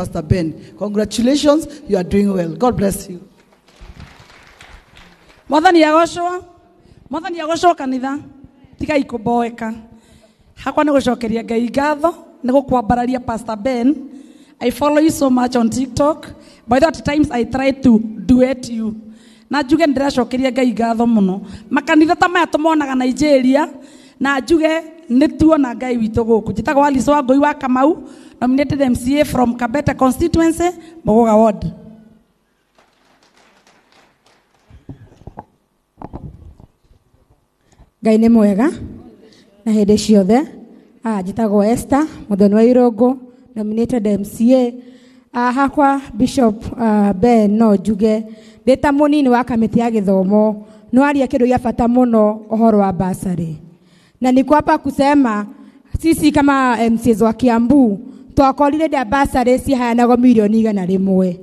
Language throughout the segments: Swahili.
Pastor Ben. Congratulations, you are doing well. God bless you. Mother Niagoshua, Mother Niagoshua kanitha. Tigai kuboeka. Hakwa ni gucokeria ngai ngatho ni Pastor Ben. I follow you so much on TikTok. By that times I try to duet you. Na njuge ndiracokeria ngai ngatho muno. Makanitha ta maya tumonaga Nigeria na njuge nituona ngai witå gå kå njä tagwo alice wa ngåi wa kamau nominated MCA from Kabeta constituency, Mogoga Ward. Ngai nĩ mwega na hĩndĩ ciothe ah, njĩtagwo Esther mũthoni wa Irũngũ nominated MCA uh, ah, hakwa Bishop uh, Ben no njuge ndĩ ta mũnini wa kamĩtĩ ya gĩthomo nĩwaria kĩndũ gĩa bata mũno ũhoro wa basarĩ na niko hapa kusema sisi kama MCAs wa Kiambu twakorire ndambasarĩ ciheanagwo mirioni igana twä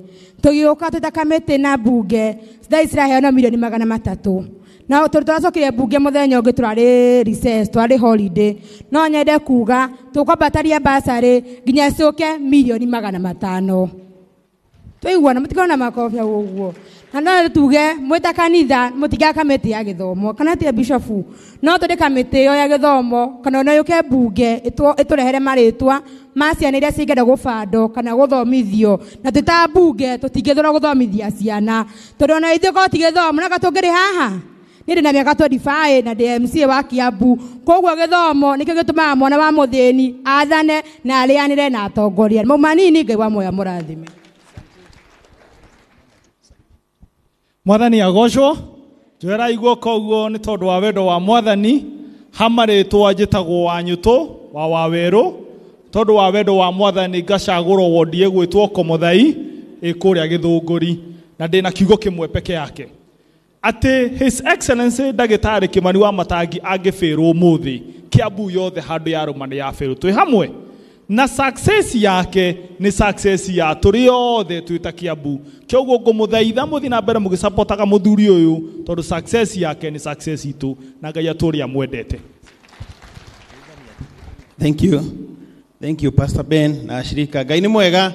tũgĩũka tũtakamĩtĩ na mbunge thaa ici ciraheanwo mirioni magana matatũ na twacokire mbunge mũthenya ũngĩ tũrarĩ recess twarĩ holiday no nyende kuga tũkwambataria basarĩ nginya ke mirioni magana matano må mũtikorwo na makobia guo kana no tuge mwita kanitha mutiga kamiti ya thomo kana tia bishofu no tå ndä kamitä yo ya thomo kana ona yå bunge ĩtå rehere marĩtwa ma ciana iria cingenda gũbando kana gũthomithio na twĩ ta mbunge tũtingĩthũra gũthomithia ciana tondũ ona ithuĩ korwo ti gĩthomo naga tũngĩrĩ haha nä ndä na mä aka twendibaä na ndä mc wa kiambu koguo gä thomo nä kä gä tå maga mwana wa må thä ni athane na arä anä re na atongoria mau manini ngai wa moya må rathime mwathani agocwo twera igwo koguo nä tondå wa wendo wa mwathani hamarĩtwa njĩtagwo wa nyũtũ wa wawerũ tondu wa wendo wa mwathani ngacagũrwo wondi gwitwo komothai ĩ kũrĩa gĩthũngũri na ndina na kiugo kĩmwe peke yake atĩ his excellency ndagĩtarĩ kimani wa matangi angĩbĩrwo muthi kiabu yothe handũ ya rumani ya yabĩrwo twi hamwe na success yake ni success ya turi othe twitakia bu kioguo ngumuthaitha muthi na mbere mugisapotaga muthuri uyu tondu success yake ni success itu na ngai aturi amwendete thank you thank you pastor ben na shirika ngai ni mwega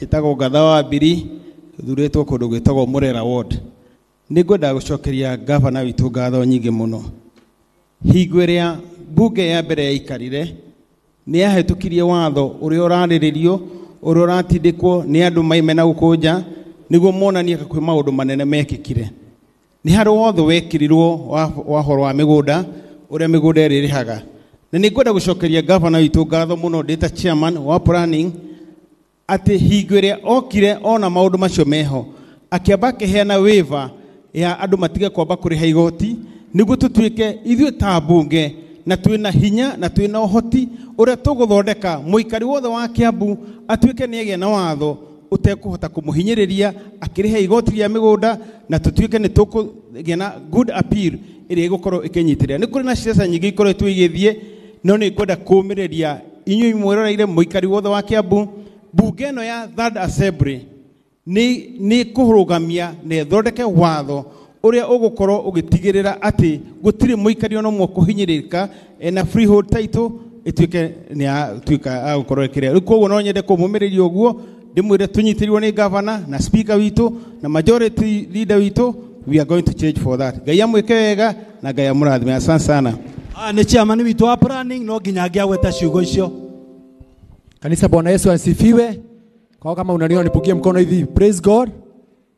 itagwo ngatha wa mbiri thuretwo kundu gwitagwo murera ward ni ngwenda gucokeria governor witu witå ngatho nyingä må no hingo ä ya mbere yaikarire nä kirie watho å rä a å rarä rä rio å rä a å kwo nä andå maime na gå kå nja nä monanie kwä maå ndå manene mekä kire nä harä wothe wekärirwo wahoro wa mä gå nda å rä a mä gå nda ärä rä haga na nä ngwenda gå cokeria witå ngatho må no ndä ta chairman wa planning atä hingo ä rä a okire ona maå ndå macio meho akäamba akäheana weva ya andå matige kwamba kå rä ha igoti nä guo tå tuä ke ithuä ta mbunge na twina hinya na twina uhoti uria tuguthondeka muikari wothe wa kiambu atuike ni egia na watho utekuhota kumuhinyiriria akirihe igoti ria migunda na tutuike ni tukugia na good appeal iria igukorwo ikinyitirira ni kuri na ciaca nyingi ikoretwo igithie no ni ngwenda kumiriria inyu imweroreire muikari wothe wa kiambu bunge ino ya third assembly ni ni kurugamia na ithondeke watho uria ugukorwo ugitigirira ati gutire muikari ona mwe kuhinyiririka na freehold title ituike ni atuika agukorwo kiria riu koguo no nyende kumumiriria uguo ndimwire tunyitirwo ni governor na speaker witu na majority leader witu we are going to change for that ngai amwike wega na ngai amurathime asan sana ah, ni chairman witu wa planning no nginya angiagweta ciugo icio kanisa bwana yesu asifiwe kwao kama unaniona nipukie mkono hivi praise god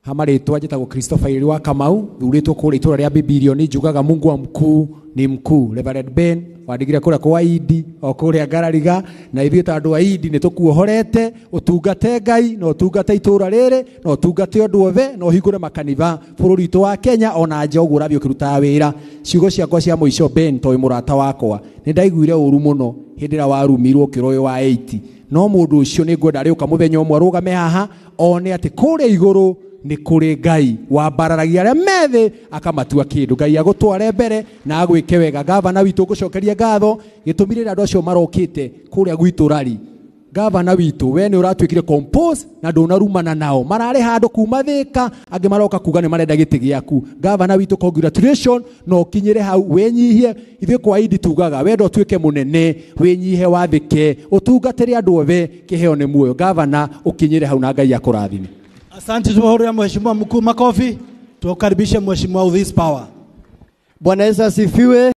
hamaretwa njitagwo Christopher Iri wa Kamau thuritwo kuria itura ria Bibilioni njugaga Mungu wa mkuu ni mkuu Reverend Ben wandigire kuria kwa Idi o kuria Ngarariga na ithuĩ ta andũ a Idi nĩ tũkuohorete ũtungate Ngai na ũtungate itũra rĩrĩ na ũtungate andũ othe na ũhingũre makanitha bũrũri witũ wa Kenya ona nja ũguo ũrathiĩ ũkĩrutaga wĩra ciugo ciakwa cia mũico Ben toĩ mũrata wakwa nĩ ndaiguire ũru mũno hĩndĩ ĩrĩa warumirwo ũkĩroĩ wa 80 no mũndũ ũcio nĩ ngwenda rĩũka mũthenya ũmwe arũgame haha one atĩ kũrĩa igũrũ nä kå rä ngai wambararagia arä a methä akamatua kä ndå ngai agå tware mbere na agwä ke wega gavana witå ngå cokeria ngatho gä tå mi rä rä andå acio marokä te kå rä a gwitå rari gavana witå we nä å ratuä kire na ndå narumana nao mararä handå kuma thä ka angä maroka kuga nä marenda gä tä gä aku gavana witå congratulation na å kinyä re hau wä nyihie ithuä kwa idi tugaga wenda å tuä ke må nene wä nyihe wathä ke å tungatä re andå othe kä heo nä muoyo gavana å kinyä re hau na ngai akå rathime Asante tumehudhuria mheshimiwa mkuu, makofi tuwakaribishe mheshimiwa Udhis Power. Bwana Yesu asifiwe.